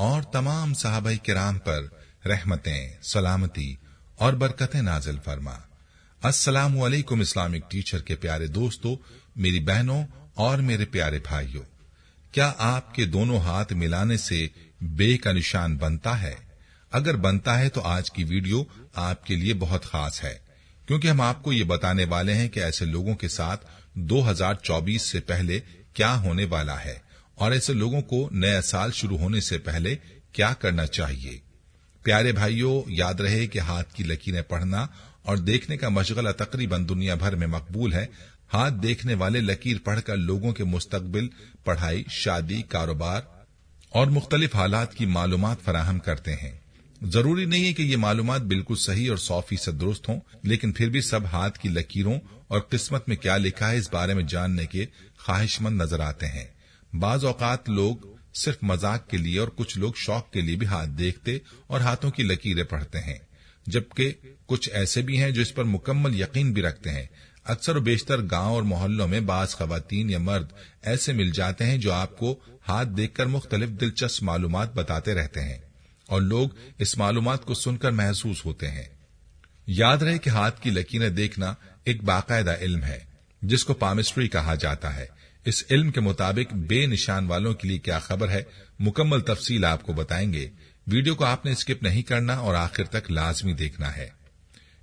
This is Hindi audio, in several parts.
और तमाम साहब किराम पर रहमतें सलामती और बरकतें नाजिल फरमा अस्सलाम वालेकुम इस्लामिक टीचर के प्यारे दोस्तों मेरी बहनों और मेरे प्यारे भाइयों क्या आपके दोनों हाथ मिलाने से बे का निशान बनता है अगर बनता है तो आज की वीडियो आपके लिए बहुत खास है क्योंकि हम आपको ये बताने वाले हैं कि ऐसे लोगों के साथ 2024 से पहले क्या होने वाला है और ऐसे लोगों को नया साल शुरू होने से पहले क्या करना चाहिए प्यारे भाइयों याद रहे कि हाथ की लकीरें पढ़ना और देखने का मशगला तकरीबन दुनिया भर में मकबूल है हाथ देखने वाले लकीर पढ़कर लोगों के मुस्तबिल पढ़ाई शादी कारोबार और मुख्तलिफ हालात की मालूम फराहम करते हैं जरूरी नहीं है कि ये मालूम बिल्कुल सही और सौ फीसद दुरुस्त हों लेकिन फिर भी सब हाथ की लकीरों और किस्मत में क्या लिखा है इस बारे में जानने के ख्वाहिशमंद नजर आते हैं बाज औकात लोग सिर्फ मजाक के लिए और कुछ लोग शौक के लिए भी हाथ देखते और हाथों की लकीरें पढ़ते हैं जबकि कुछ ऐसे भी हैं जो इस पर मुकम्मल यकीन भी रखते हैं अक्सर बेशतर गांव और मोहल्लों में बाज खातन या मर्द ऐसे मिल जाते हैं जो आपको हाथ देखकर मुख्तलिफ दिलचस्प मालूम बताते रहते हैं और लोग इस मालूम को सुनकर महसूस होते हैं याद रहे कि हाथ की लकीरें देखना एक बाकायदा इल्म है जिसको पामिस्ट्री कहा जाता है इस इल्म के मुताबिक बेनिशान वालों के लिए क्या खबर है मुकम्मल तफसील आपको बताएंगे वीडियो को आपने स्किप नहीं करना और आखिर तक लाजमी देखना है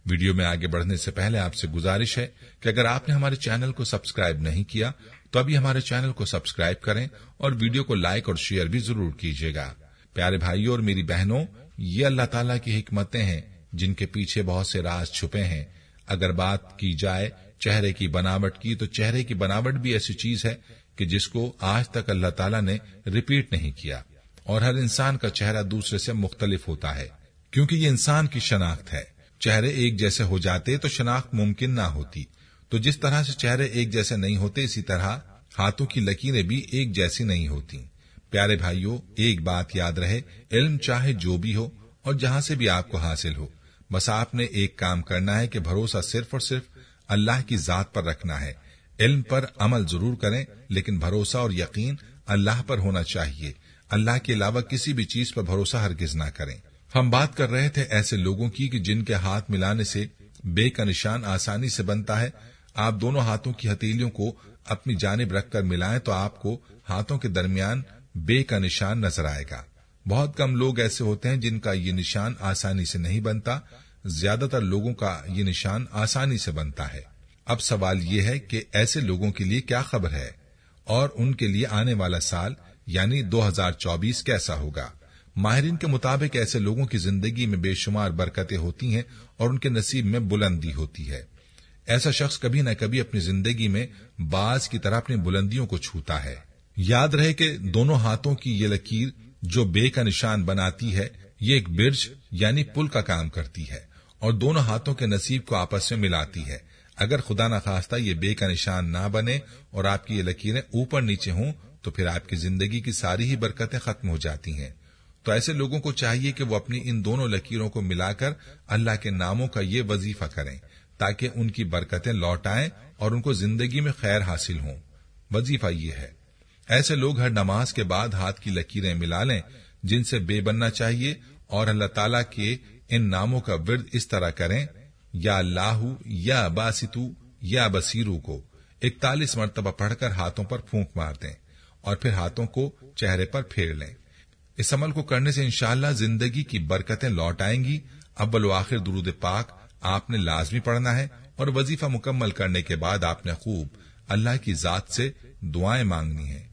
वीडियो में आगे बढ़ने से पहले आपसे गुजारिश है कि अगर आपने हमारे चैनल को सब्सक्राइब नहीं किया तो अभी हमारे चैनल को सब्सक्राइब करें और वीडियो को लाइक और शेयर भी जरूर कीजिएगा प्यारे भाइयों और मेरी बहनों ये अल्लाह ताला की हिकमतें हैं जिनके पीछे बहुत से राज छुपे हैं अगर बात की जाए चेहरे की बनावट की तो चेहरे की बनावट भी ऐसी चीज है कि जिसको आज तक अल्लाह ताला ने रिपीट नहीं किया और हर इंसान का चेहरा दूसरे से मुख्तलिफ होता है क्योंकि ये इंसान की शनाख्त है चेहरे एक जैसे हो जाते तो शनाख्त मुमकिन ना होती तो जिस तरह से चेहरे एक जैसे नहीं होते इसी तरह हाथों की लकीरें भी एक जैसी नहीं होती प्यारे भाइयों एक बात याद रहे इल्म चाहे जो भी हो और जहां से भी आपको हासिल हो बस आपने एक काम करना है कि भरोसा सिर्फ और सिर्फ अल्लाह की जात पर रखना है इल्म पर अमल जरूर करें लेकिन भरोसा और यकीन अल्लाह पर होना चाहिए अल्लाह के अलावा किसी भी चीज पर भरोसा हरगिज ना करें हम बात कर रहे थे ऐसे लोगों की कि जिनके हाथ मिलाने से बे का निशान आसानी से बनता है आप दोनों हाथों की हथेलियों को अपनी जानब रखकर मिलाएं तो आपको हाथों के दरमियान बे का निशान नजर आएगा बहुत कम लोग ऐसे होते हैं जिनका ये निशान आसानी से नहीं बनता ज्यादातर लोगों का ये निशान आसानी से बनता है अब सवाल यह है कि ऐसे लोगों के लिए क्या खबर है और उनके लिए आने वाला साल यानी 2024 कैसा होगा माहरीन के मुताबिक ऐसे लोगों की जिंदगी में बेशुमार बरकतें होती हैं और उनके नसीब में बुलंदी होती है ऐसा शख्स कभी न कभी अपनी जिंदगी में बाज की तरह अपनी बुलंदियों को छूता है याद रहे कि दोनों हाथों की ये लकीर जो बे का निशान बनाती है ये एक ब्रिज यानी पुल का काम करती है और दोनों हाथों के नसीब को आपस में मिलाती है अगर खुदा न खास्ता ये बे का निशान ना बने और आपकी ये लकीरें ऊपर नीचे हों तो फिर आपकी जिंदगी की सारी ही बरकतें खत्म हो जाती हैं तो ऐसे लोगों को चाहिए कि वो अपनी इन दोनों लकीरों को मिलाकर अल्लाह के नामों का ये वजीफा करें ताकि उनकी बरकतें लौट आए और उनको जिंदगी में खैर हासिल हो वजीफा ये है ऐसे लोग हर नमाज के बाद हाथ की लकीरें मिला लें जिनसे बेबनना चाहिए और अल्लाह ताला के इन नामों का विरद इस तरह करें या लाहू या बासितु या बसीरू को इकतालीस मरतबा पढ़कर हाथों पर फूंक मार दें और फिर हाथों को चेहरे पर फेर लें इस अमल को करने से इनशाला जिंदगी की बरकतें लौट आएंगी अब्बल आखिर दुरूद पाक आपने लाजमी पढ़ना है और वजीफा मुकम्मल करने के बाद आपने खूब अल्लाह की जात से दुआएं मांगनी है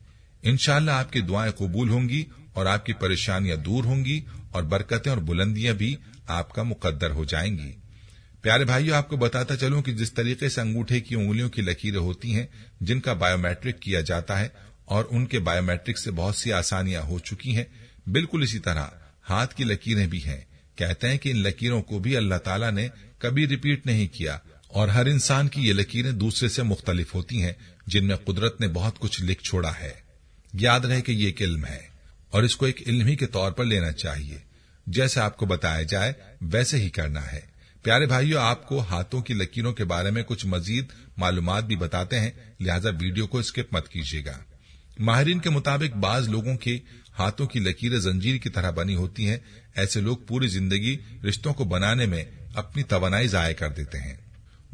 इनशाला आपकी दुआएं कबूल होंगी और आपकी परेशानियां दूर होंगी और बरकतें और बुलंदियां भी आपका मुकद्दर हो जाएंगी प्यारे भाइयों आपको बताता चलूं कि जिस तरीके से अंगूठे की उंगलियों की लकीरें होती हैं जिनका बायोमेट्रिक किया जाता है और उनके बायोमेट्रिक से बहुत सी आसानियां हो चुकी हैं बिल्कुल इसी तरह हाथ की लकीरें भी हैं कहते हैं कि इन लकीरों को भी अल्लाह ताला ने कभी रिपीट नहीं किया और हर इंसान की ये लकीरें दूसरे से मुख्तलिफ होती हैं जिनमें कुदरत ने बहुत कुछ लिख छोड़ा है याद रहे कि ये एक इल्म है और इसको एक इल्मी के तौर पर लेना चाहिए जैसे आपको बताया जाए वैसे ही करना है प्यारे भाइयों आपको हाथों की लकीरों के बारे में कुछ मजीद मालूम भी बताते हैं लिहाजा वीडियो को स्किप मत कीजिएगा माहरीन के मुताबिक बाज लोगों के हाथों की लकीरें जंजीर की तरह बनी होती हैं ऐसे लोग पूरी जिंदगी रिश्तों को बनाने में अपनी तोानाई जाये कर देते हैं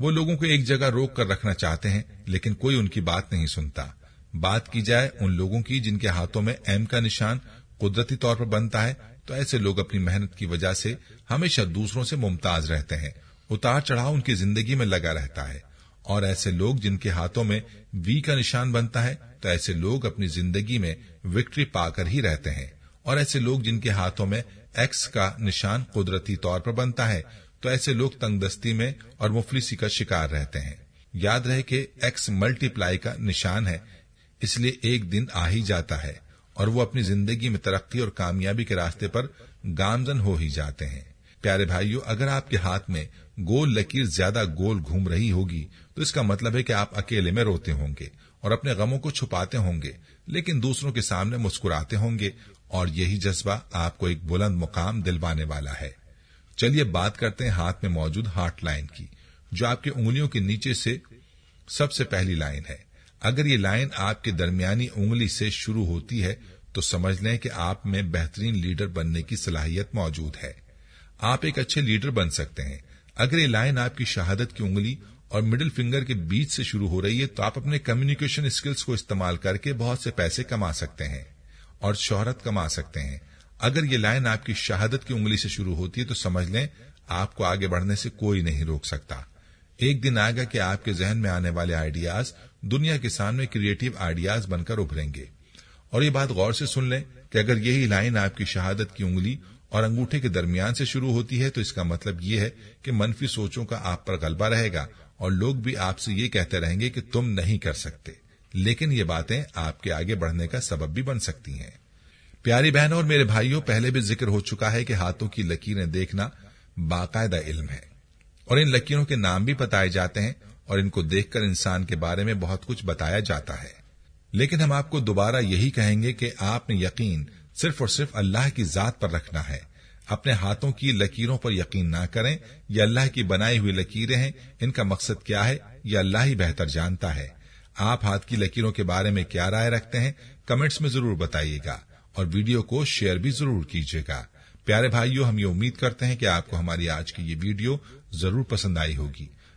वो लोगों को एक जगह रोक कर रखना चाहते हैं लेकिन कोई उनकी बात नहीं सुनता बात की जाए उन लोगों की जिनके हाथों में एम का निशान कुदरती तौर पर बनता है तो ऐसे लोग अपनी मेहनत की वजह से हमेशा दूसरों से मुमताज रहते हैं उतार चढ़ाव उनकी जिंदगी में लगा रहता है और ऐसे लोग जिनके हाथों में वी का निशान बनता है तो ऐसे लोग अपनी जिंदगी में विक्ट्री पाकर ही रहते हैं और ऐसे लोग जिनके हाथों में एक्स का निशान कुदरती तौर पर बनता है तो ऐसे लोग तंगदस्ती में और मुफलिसी का शिकार रहते हैं याद रहे कि एक्स मल्टीप्लाई का निशान है इसलिए एक दिन आ ही जाता है और वो अपनी जिंदगी में तरक्की और कामयाबी के रास्ते पर गामजन हो ही जाते हैं प्यारे भाइयों अगर आपके हाथ में गोल लकीर ज्यादा गोल घूम रही होगी तो इसका मतलब है कि आप अकेले में रोते होंगे और अपने गमों को छुपाते होंगे लेकिन दूसरों के सामने मुस्कुराते होंगे और यही जज्बा आपको एक बुलंद मुकाम दिलवाने वाला है चलिए बात करते हैं हाथ में मौजूद हार्ट लाइन की जो आपकी उंगलियों के नीचे से सबसे पहली लाइन है अगर ये लाइन आपके दरमियानी उंगली से शुरू होती है तो समझ लें कि आप में बेहतरीन लीडर बनने की सलाहियत मौजूद है आप एक अच्छे लीडर बन सकते हैं अगर ये लाइन आपकी शहादत की उंगली और मिडिल फिंगर के बीच से शुरू हो रही है तो आप अपने कम्युनिकेशन स्किल्स को इस्तेमाल करके बहुत से पैसे कमा सकते हैं और शोहरत कमा सकते हैं अगर ये लाइन आपकी शहादत की उंगली से शुरू होती है तो समझ लें आपको आगे बढ़ने से कोई नहीं रोक सकता एक दिन आएगा कि आपके जहन में आने वाले आइडियाज दुनिया के सामने क्रिएटिव आइडियाज बनकर उभरेंगे और ये बात गौर से सुन लें कि अगर यही लाइन आपकी शहादत की उंगली और अंगूठे के दरमियान से शुरू होती है तो इसका मतलब ये है कि मनफी सोचों का आप पर गलबा रहेगा और लोग भी आपसे ये कहते रहेंगे कि तुम नहीं कर सकते लेकिन ये बातें आपके आगे बढ़ने का सबब भी बन सकती हैं प्यारी बहनों और मेरे भाइयों पहले भी जिक्र हो चुका है कि हाथों की लकीरें देखना बाकायदा इल्म है और इन लकीरों के नाम भी बताए जाते हैं और इनको देखकर इंसान के बारे में बहुत कुछ बताया जाता है लेकिन हम आपको दोबारा यही कहेंगे कि आपने यकीन सिर्फ और सिर्फ अल्लाह की जात पर रखना है अपने हाथों की लकीरों पर यकीन ना करें ये अल्लाह की बनाई हुई लकीरें हैं इनका मकसद क्या है ये अल्लाह ही बेहतर जानता है आप हाथ की लकीरों के बारे में क्या राय रखते हैं कमेंट्स में जरूर बताइएगा और वीडियो को शेयर भी जरूर कीजिएगा प्यारे भाइयों हम ये उम्मीद करते हैं कि आपको हमारी आज की ये वीडियो जरूर पसंद आई होगी